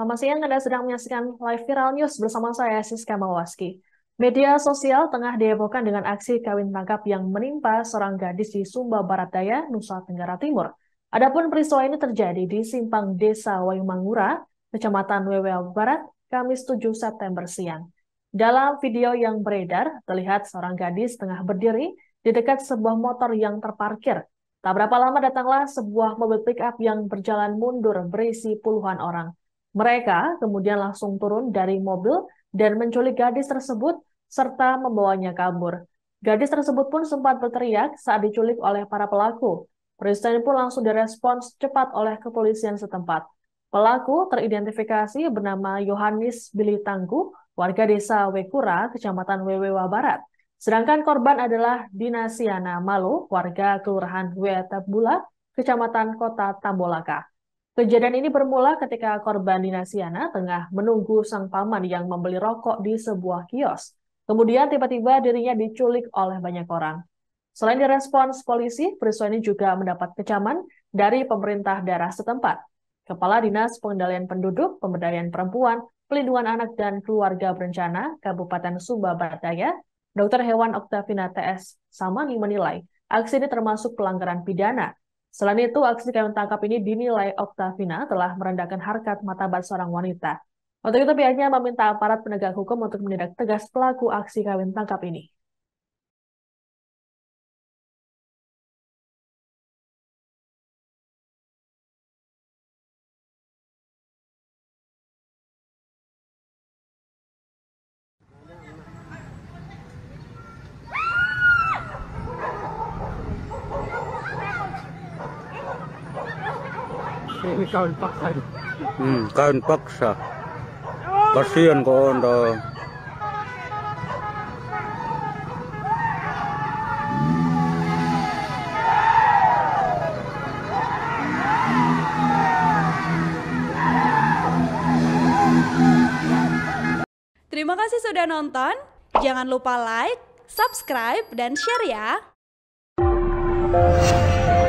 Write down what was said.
Selamat siang Anda sedang menyaksikan live viral news bersama saya Siska Mawaski. Media sosial tengah dihebohkan dengan aksi kawin tangkap yang menimpa seorang gadis di Sumba Barat Daya, Nusa Tenggara Timur. Adapun peristiwa ini terjadi di simpang Desa Wayumangura, Kecamatan Wewe Barat, Kamis 7 September siang. Dalam video yang beredar, terlihat seorang gadis tengah berdiri di dekat sebuah motor yang terparkir. Tak berapa lama datanglah sebuah mobil pick-up yang berjalan mundur berisi puluhan orang. Mereka kemudian langsung turun dari mobil dan menculik gadis tersebut serta membawanya kabur. Gadis tersebut pun sempat berteriak saat diculik oleh para pelaku. Peristiwa pun langsung direspons cepat oleh kepolisian setempat. Pelaku teridentifikasi bernama Billy Bilitanggu, warga desa Wekura, kecamatan Wewewa Barat. Sedangkan korban adalah Dinasiana Malu, warga Kelurahan Wetabula, kecamatan Kota Tambolaka. Kejadian ini bermula ketika korban Dinasiana tengah menunggu sang paman yang membeli rokok di sebuah kios. Kemudian tiba-tiba dirinya diculik oleh banyak orang. Selain direspons polisi, peristiwa ini juga mendapat kecaman dari pemerintah daerah setempat. Kepala Dinas Pengendalian Penduduk, Pemberdayaan Perempuan, Pelindungan Anak dan Keluarga Berencana Kabupaten Sumba Barat Daya, Dr. Hewan Oktavina TS Samani menilai aksi ini termasuk pelanggaran pidana Selain itu, aksi kawin tangkap ini dinilai Oktavina telah merendahkan harkat martabat seorang wanita. Untuk itu pihaknya meminta aparat penegak hukum untuk menindak tegas pelaku aksi kawin tangkap ini. Ini kawan paksa. Hmm, kawan paksa. Kasihan kok anda. Terima kasih sudah nonton. Jangan lupa like, subscribe, dan share ya.